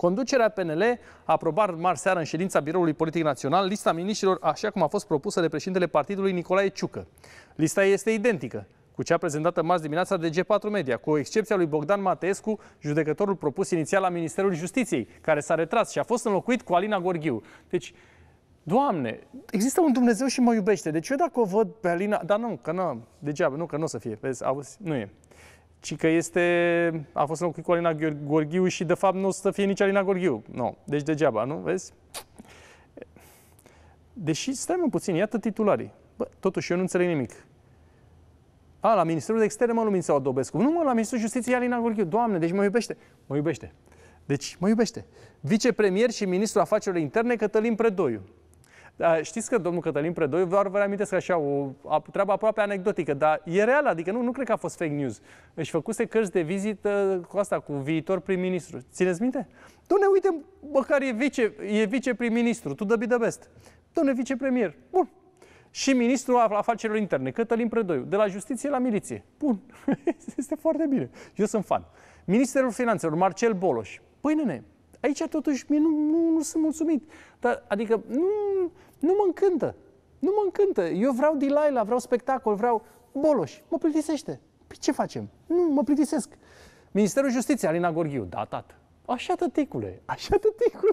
Conducerea PNL a aprobat mari seară în ședința Biroului Politic Național lista miniștrilor așa cum a fost propusă de președintele partidului Nicolae Ciucă. Lista este identică cu cea prezentată marți dimineața de G4 Media, cu excepția lui Bogdan Mateescu, judecătorul propus inițial la Ministerul Justiției, care s-a retras și a fost înlocuit cu Alina Gorghiu. Deci, Doamne, există un Dumnezeu și mă iubește. Deci eu dacă o văd pe Alina... Dar nu, că nu, degeaba, nu, că nu o să fie. Vezi, auzi, nu e ci că este, a fost înlocuit cu Alina Gorghiu și de fapt nu o să fie nici Alina Gorghiu. Nu, deci degeaba, nu? Vezi? Deși, stai mă puțin, iată titularii. Bă, totuși eu nu înțeleg nimic. A, la Ministerul de Externe mă lumin sau Dobescu. Nu mă, la Ministerul Justiției Alina Gorghiu. Doamne, deci mă iubește. Mă iubește. Deci mă iubește. Vicepremier și ministrul afacerilor interne Cătălin Predoiu. Dar știți că domnul Cătălin Predoi, doar vă reamintesc așa, o treabă aproape anecdotică, dar e real, adică nu, nu cred că a fost fake news. Își făcuse cărți de vizită cu asta, cu viitor prim-ministru. Țineți minte? Doamne, uite, măcar e, vice, e vice prim ministru tu dăbi de best. Doamne, vicepremier, bun. Și ministrul afacerilor interne, Cătălin Predoiu, de la justiție la miliție. Bun, este foarte bine. Eu sunt fan. Ministerul Finanțelor, Marcel Boloș. Păi, nene, Aici, totuși, mie nu, nu, nu sunt mulțumit. Dar, adică, nu, nu mă încântă. Nu mă încântă. Eu vreau Delilah, vreau spectacol, vreau boloș. Mă plictisește. Păi ce facem? Nu, mă plictisesc. Ministerul Justiției, Alina Gorghiu. Da, tată. Așa tăticule, așa tăticule,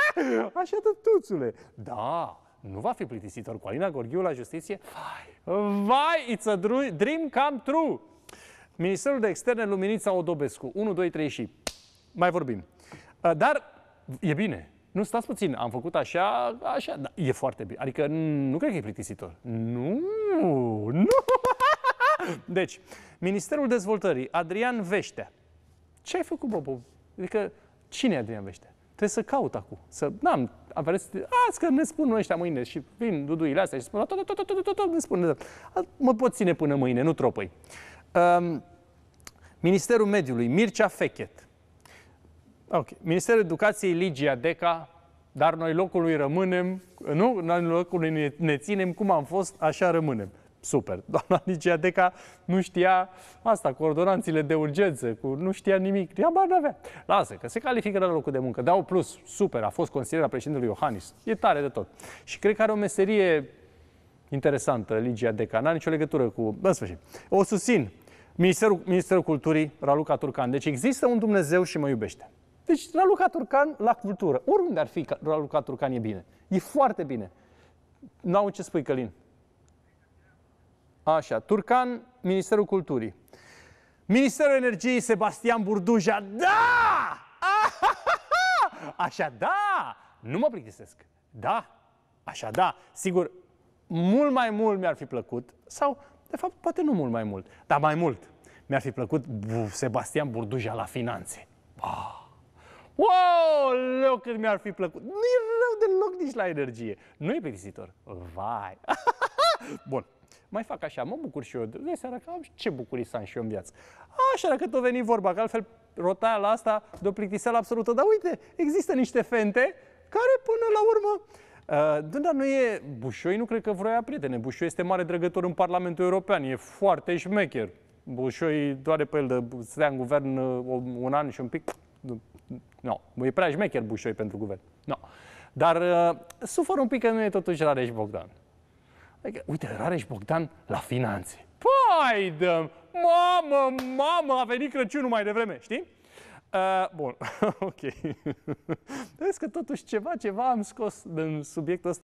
așa tătuțule. Da, nu va fi plictisitor cu Alina Gorghiu la justiție? Vai, vai, it's a dream come true! Ministerul de Externe, Luminița Odobescu. 1, 2, 3 și... Mai vorbim. Ă, dar e bine. Nu stați puțin, am făcut așa, așa, da, e foarte bine. Adică nu cred că e plictisitor. Nu, nu. Deci, Ministerul Dezvoltării, Adrian Veștea. Ce ai făcut, Bobo? Adică, cine e Adrian Veștea? Trebuie să caut acum. Să, n-am, am vrut azi că ne spun ăștia mâine și vin duduile astea și spun, tot, tot, tot, tot, tot, tot, ne spun. Mă pot ține până mâine, nu tropăi. Um, Ministerul Mediului, Mircea Fechet. Ok. Ministerul Educației Ligia Deca, dar noi locului rămânem, nu, noi locului ne, ne ținem, cum am fost, așa rămânem. Super. Doamna Ligia Deca nu știa asta cu ordonanțele de urgență, cu nu știa nimic. Ea bar avea Lasă, că se califică la locul de muncă. Dau plus. Super. A fost consilierea președintelui Iohannis. E tare de tot. Și cred că are o meserie interesantă, Ligia Deca. N-are nicio legătură cu... În sfârșit. O susțin. Ministerul, Ministerul Culturii, Raluca Turcan. Deci există un Dumnezeu și mă iubește. Deci Raluca Turcan la cultură. Oriunde ar fi Raluca Turcan e bine. E foarte bine. N-au ce spui, Călin. Așa, Turcan, Ministerul Culturii. Ministerul Energiei, Sebastian Burduja. Da! Așa, da! Nu mă plictisesc. Da! Așa, da. Sigur, mult mai mult mi-ar fi plăcut, sau, de fapt, poate nu mult mai mult, dar mai mult mi-ar fi plăcut Sebastian Burduja la finanțe. Ah! Wow, leu cât mi-ar fi plăcut! Nu e rău deloc nici la energie. Nu e plictisitor. Vai! Bun, mai fac așa, mă bucur și eu de seara că am ce bucurii să am și eu în viață. Așa, dacă tot veni vorba, că altfel rotaia la asta de o plictiseală absolută. Dar uite, există niște fente care până la urmă Uh, dar nu e Bușoi, nu cred că vroia prietene. Bușoi este mare drăgător în Parlamentul European, e foarte șmecher. Bușoi doare pe el de stea în guvern uh, un an și un pic, nu, no, e prea șmecher Bușoi pentru guvern. No. Dar uh, sufăr un pic că nu e totuși Rareș Bogdan. Adică, uite, Rareș Bogdan la finanțe. Păi, dă mamă, mamă, a venit Crăciunul mai devreme, știi? Uh, bun, ok. Vezi că totuși ceva, ceva am scos din subiectul ăsta.